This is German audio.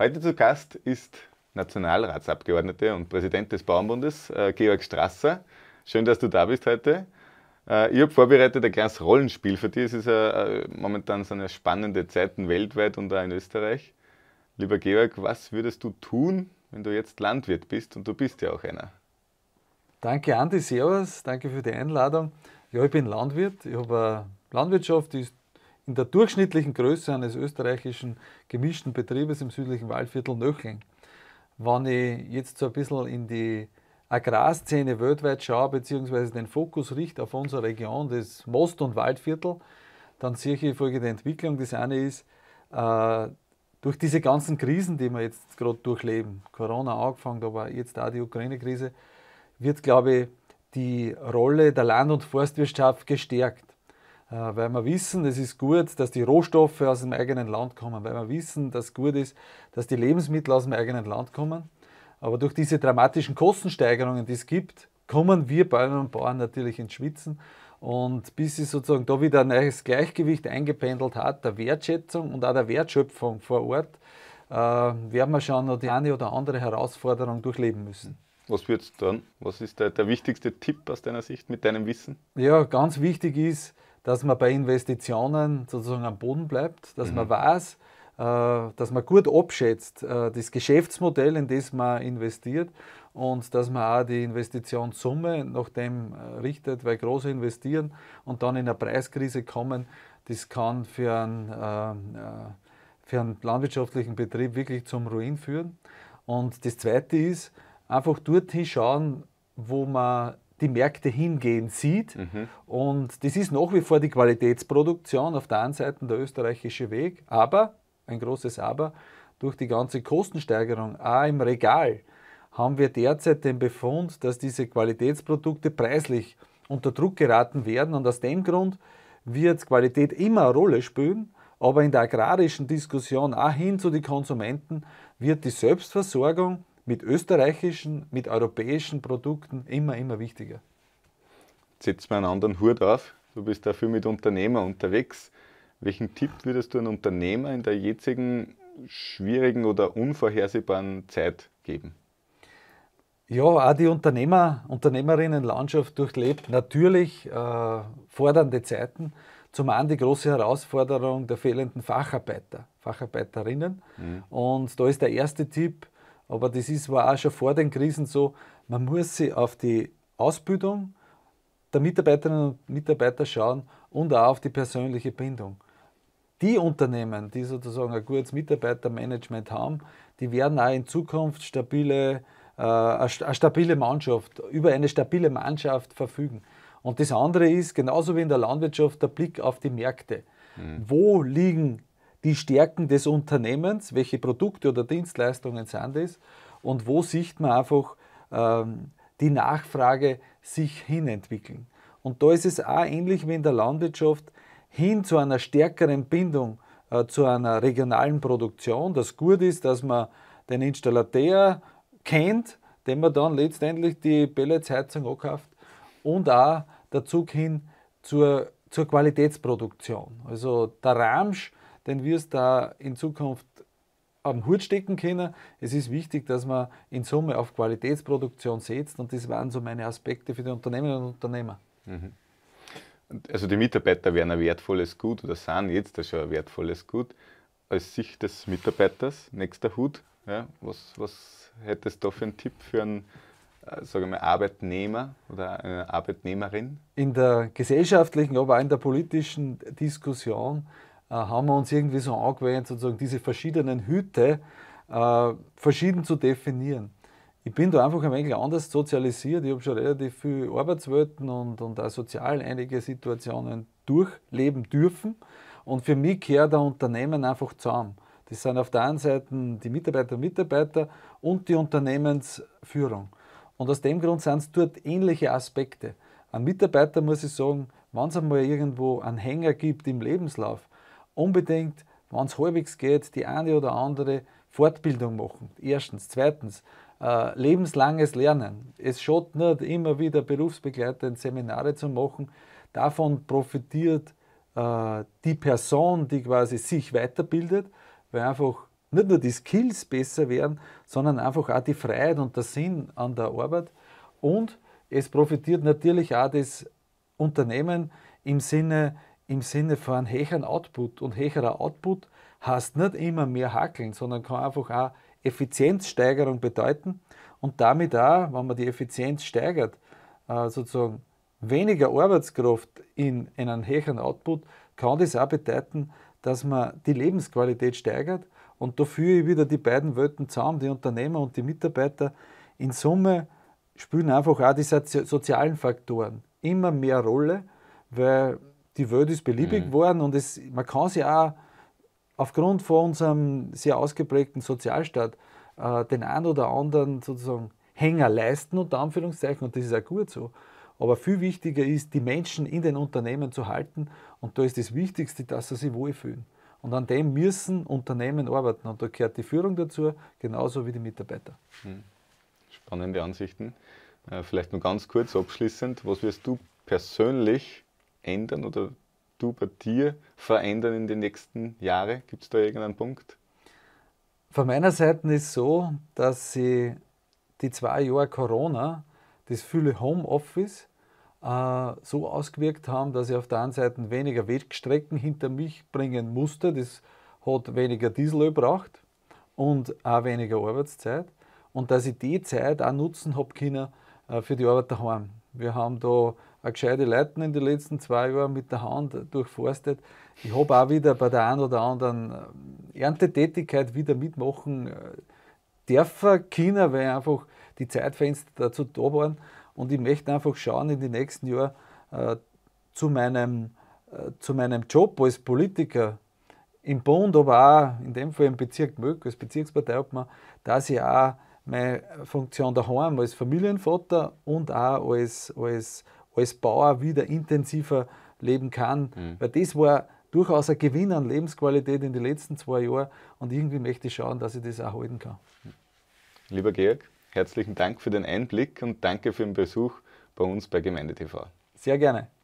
Heute zu Gast ist Nationalratsabgeordnete und Präsident des Bauernbundes, äh, Georg Strasser. Schön, dass du da bist heute. Äh, ich habe vorbereitet ein kleines Rollenspiel für dich. Es ist äh, äh, momentan so eine spannende Zeiten weltweit und auch in Österreich. Lieber Georg, was würdest du tun, wenn du jetzt Landwirt bist? Und du bist ja auch einer. Danke, Andi. Servus. Danke für die Einladung. Ja, ich bin Landwirt. Ich habe Landwirtschaft, die ist in der durchschnittlichen Größe eines österreichischen gemischten Betriebes im südlichen Waldviertel Nöcheln. Wenn ich jetzt so ein bisschen in die Agrarszene weltweit schaue, beziehungsweise den Fokus richte auf unsere Region, das Most- und Waldviertel, dann sehe ich folgende Entwicklung. Das eine ist, äh, durch diese ganzen Krisen, die wir jetzt gerade durchleben, Corona angefangen, aber jetzt auch die Ukraine-Krise, wird, glaube ich, die Rolle der Land- und Forstwirtschaft gestärkt. Äh, weil wir wissen, es ist gut, dass die Rohstoffe aus dem eigenen Land kommen, weil wir wissen, dass gut ist, dass die Lebensmittel aus dem eigenen Land kommen. Aber durch diese dramatischen Kostensteigerungen, die es gibt, kommen wir Bäuerinnen und Bauern natürlich ins Schwitzen. Und bis sich sozusagen da wieder ein neues Gleichgewicht eingependelt hat, der Wertschätzung und auch der Wertschöpfung vor Ort, äh, werden wir schon noch die eine oder andere Herausforderung durchleben müssen. Was würdest du dann? Was ist der, der wichtigste Tipp aus deiner Sicht mit deinem Wissen? Ja, ganz wichtig ist, dass man bei Investitionen sozusagen am Boden bleibt, dass mhm. man weiß, äh, dass man gut abschätzt, äh, das Geschäftsmodell, in das man investiert und dass man auch die Investitionssumme nach dem äh, richtet, weil große investieren und dann in eine Preiskrise kommen, das kann für einen, für einen landwirtschaftlichen Betrieb wirklich zum Ruin führen. Und das Zweite ist, einfach dorthin schauen, wo man die Märkte hingehen sieht. Mhm. Und das ist nach wie vor die Qualitätsproduktion auf der einen Seite der österreichische Weg, aber, ein großes Aber, durch die ganze Kostensteigerung, auch im Regal, haben wir derzeit den Befund, dass diese Qualitätsprodukte preislich unter Druck geraten werden. Und aus dem Grund wird Qualität immer eine Rolle spielen, aber in der agrarischen Diskussion auch hin zu den Konsumenten wird die Selbstversorgung mit österreichischen, mit europäischen Produkten immer, immer wichtiger. Jetzt setzt mal einen anderen Hut auf. Du bist dafür mit Unternehmer unterwegs. Welchen Tipp würdest du einem Unternehmer in der jetzigen schwierigen oder unvorhersehbaren Zeit geben? Ja, auch die Unternehmer, Unternehmerinnenlandschaft durchlebt natürlich äh, fordernde Zeiten. Zum einen die große Herausforderung der fehlenden Facharbeiter, Facharbeiterinnen. Mhm. Und da ist der erste Tipp, aber das ist, war auch schon vor den Krisen so, man muss sich auf die Ausbildung der Mitarbeiterinnen und Mitarbeiter schauen und auch auf die persönliche Bindung. Die Unternehmen, die sozusagen ein gutes Mitarbeitermanagement haben, die werden auch in Zukunft stabile, äh, eine stabile Mannschaft, über eine stabile Mannschaft verfügen. Und das andere ist, genauso wie in der Landwirtschaft, der Blick auf die Märkte. Mhm. Wo liegen die Stärken des Unternehmens, welche Produkte oder Dienstleistungen sind es und wo sieht man einfach ähm, die Nachfrage sich hinentwickeln. Und da ist es auch ähnlich wie in der Landwirtschaft hin zu einer stärkeren Bindung äh, zu einer regionalen Produktion. Das gut ist, dass man den Installateur kennt, dem man dann letztendlich die Pelletsheizung ankauft und auch der Zug hin zur, zur Qualitätsproduktion. Also der Ramsch den wirst da in Zukunft am Hut stecken können. Es ist wichtig, dass man in Summe auf Qualitätsproduktion setzt und das waren so meine Aspekte für die Unternehmerinnen und Unternehmer. Mhm. Also die Mitarbeiter wären ein wertvolles Gut oder sind jetzt schon ein wertvolles Gut. Aus Sicht des Mitarbeiters, nächster Hut, ja, was, was hättest du da für einen Tipp für einen äh, sage mal, Arbeitnehmer oder eine Arbeitnehmerin? In der gesellschaftlichen, aber auch in der politischen Diskussion äh, haben wir uns irgendwie so angewöhnt, sozusagen diese verschiedenen Hüte äh, verschieden zu definieren. Ich bin da einfach ein wenig anders sozialisiert. Ich habe schon relativ viel Arbeitswelten und, und auch sozial einige Situationen durchleben dürfen. Und für mich gehört ein Unternehmen einfach zusammen. Das sind auf der einen Seite die Mitarbeiter und Mitarbeiter und die Unternehmensführung. Und aus dem Grund sind es dort ähnliche Aspekte. Ein Mitarbeiter muss ich sagen, wenn es einmal irgendwo einen Hänger gibt im Lebenslauf, unbedingt, wenn es halbwegs geht, die eine oder andere Fortbildung machen. Erstens. Zweitens, äh, lebenslanges Lernen. Es schaut nicht, immer wieder berufsbegleitend Seminare zu machen. Davon profitiert äh, die Person, die quasi sich weiterbildet, weil einfach nicht nur die Skills besser werden, sondern einfach auch die Freiheit und der Sinn an der Arbeit. Und es profitiert natürlich auch das Unternehmen im Sinne, im Sinne von höheren Output. Und höherer Output heißt nicht immer mehr hackeln, sondern kann einfach auch Effizienzsteigerung bedeuten und damit auch, wenn man die Effizienz steigert, äh, sozusagen weniger Arbeitskraft in einen höheren Output, kann das auch bedeuten, dass man die Lebensqualität steigert und dafür wieder die beiden Welten zusammen, die Unternehmer und die Mitarbeiter. In Summe spielen einfach auch die sozialen Faktoren immer mehr Rolle, weil die Welt ist beliebig mhm. worden und es, man kann sich auch aufgrund von unserem sehr ausgeprägten Sozialstaat äh, den einen oder anderen sozusagen Hänger leisten, unter Anführungszeichen, und das ist auch gut so. Aber viel wichtiger ist, die Menschen in den Unternehmen zu halten und da ist das Wichtigste, dass sie sich wohlfühlen. Und an dem müssen Unternehmen arbeiten und da gehört die Führung dazu, genauso wie die Mitarbeiter. Hm. Spannende Ansichten. Äh, vielleicht nur ganz kurz abschließend, was wirst du persönlich ändern oder du bei dir verändern in den nächsten Jahren? Gibt es da irgendeinen Punkt? Von meiner Seite ist es so, dass ich die zwei Jahre Corona, das viele Homeoffice, äh, so ausgewirkt haben, dass ich auf der einen Seite weniger Wegstrecken hinter mich bringen musste. Das hat weniger Diesel gebraucht und auch weniger Arbeitszeit. Und dass ich die Zeit auch nutzen habe können äh, für die Arbeit daheim. Wir haben da auch gescheite Leute in den letzten zwei Jahren mit der Hand durchforstet. Ich habe auch wieder bei der einen oder anderen äh, Erntetätigkeit wieder mitmachen äh, dürfen können, weil einfach die Zeitfenster dazu da waren. Und ich möchte einfach schauen in den nächsten Jahren äh, zu, meinem, äh, zu meinem Job als Politiker im Bund, aber auch in dem Fall im Bezirk Möck, als Bezirksparteiobmann, dass ich auch meine Funktion daheim als Familienvater und auch als, als als Bauer wieder intensiver leben kann. Mhm. Weil das war durchaus ein Gewinn an Lebensqualität in den letzten zwei Jahren und irgendwie möchte ich schauen, dass ich das auch halten kann. Lieber Georg, herzlichen Dank für den Einblick und danke für den Besuch bei uns bei Gemeinde TV. Sehr gerne.